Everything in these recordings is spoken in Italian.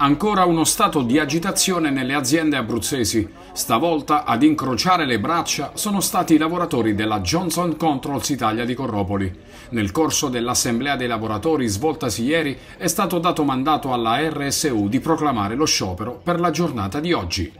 Ancora uno stato di agitazione nelle aziende abruzzesi. Stavolta ad incrociare le braccia sono stati i lavoratori della Johnson Controls Italia di Corropoli. Nel corso dell'assemblea dei lavoratori svoltasi ieri è stato dato mandato alla RSU di proclamare lo sciopero per la giornata di oggi.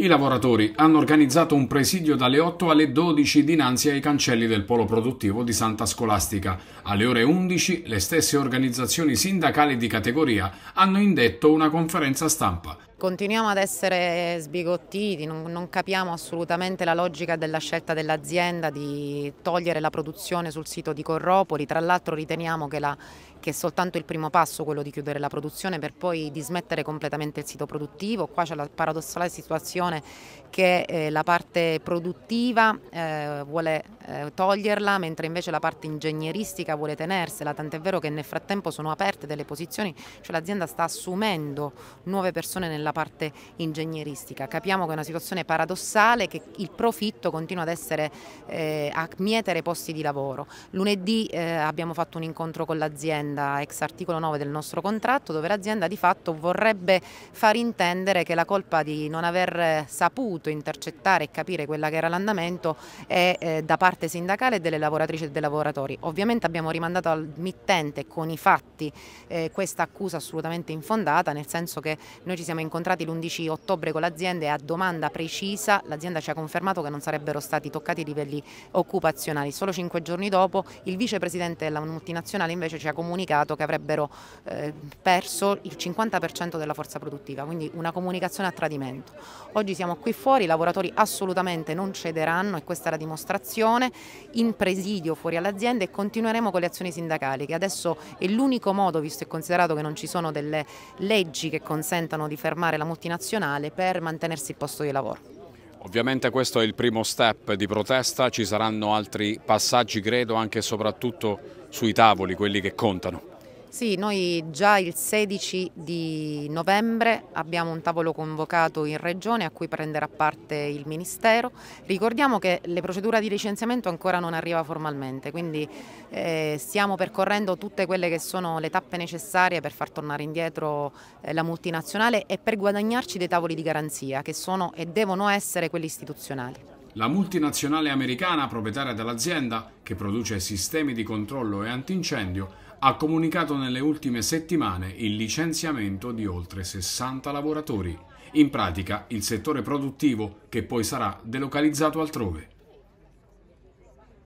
I lavoratori hanno organizzato un presidio dalle 8 alle 12 dinanzi ai cancelli del polo produttivo di Santa Scolastica. Alle ore 11 le stesse organizzazioni sindacali di categoria hanno indetto una conferenza stampa. Continuiamo ad essere sbigottiti, non, non capiamo assolutamente la logica della scelta dell'azienda di togliere la produzione sul sito di Corropoli, tra l'altro riteniamo che, la, che, è soltanto il primo passo quello di chiudere la produzione per poi dismettere completamente il sito produttivo, qua c'è la paradossale situazione che eh, la parte produttiva eh, vuole eh, toglierla mentre invece la parte ingegneristica vuole tenersela, tant'è vero che nel frattempo sono aperte delle posizioni, cioè l'azienda sta assumendo nuove persone nella nella parte ingegneristica. Capiamo che è una situazione paradossale, che il profitto continua ad essere eh, a mietere posti di lavoro. Lunedì eh, abbiamo fatto un incontro con l'azienda ex articolo 9 del nostro contratto dove l'azienda di fatto vorrebbe far intendere che la colpa di non aver eh, saputo intercettare e capire quella che era l'andamento è eh, da parte sindacale delle lavoratrici e dei lavoratori. Ovviamente abbiamo rimandato al mittente con i fatti eh, questa accusa assolutamente infondata, nel senso che noi ci siamo incontrati incontrati l'11 ottobre con l'azienda e a domanda precisa l'azienda ci ha confermato che non sarebbero stati toccati i livelli occupazionali. Solo cinque giorni dopo il vicepresidente della multinazionale invece ci ha comunicato che avrebbero eh, perso il 50% della forza produttiva, quindi una comunicazione a tradimento. Oggi siamo qui fuori, i lavoratori assolutamente non cederanno e questa è la dimostrazione, in presidio fuori all'azienda e continueremo con le azioni sindacali che adesso è l'unico modo, visto e considerato che non ci sono delle leggi che consentano di fermare formare la multinazionale per mantenersi il posto di lavoro. Ovviamente questo è il primo step di protesta, ci saranno altri passaggi credo anche e soprattutto sui tavoli, quelli che contano. Sì, noi già il 16 di novembre abbiamo un tavolo convocato in Regione a cui prenderà parte il Ministero. Ricordiamo che le procedure di licenziamento ancora non arriva formalmente, quindi eh, stiamo percorrendo tutte quelle che sono le tappe necessarie per far tornare indietro eh, la multinazionale e per guadagnarci dei tavoli di garanzia che sono e devono essere quelli istituzionali. La multinazionale americana, proprietaria dell'azienda, che produce sistemi di controllo e antincendio, ha comunicato nelle ultime settimane il licenziamento di oltre 60 lavoratori, in pratica il settore produttivo che poi sarà delocalizzato altrove.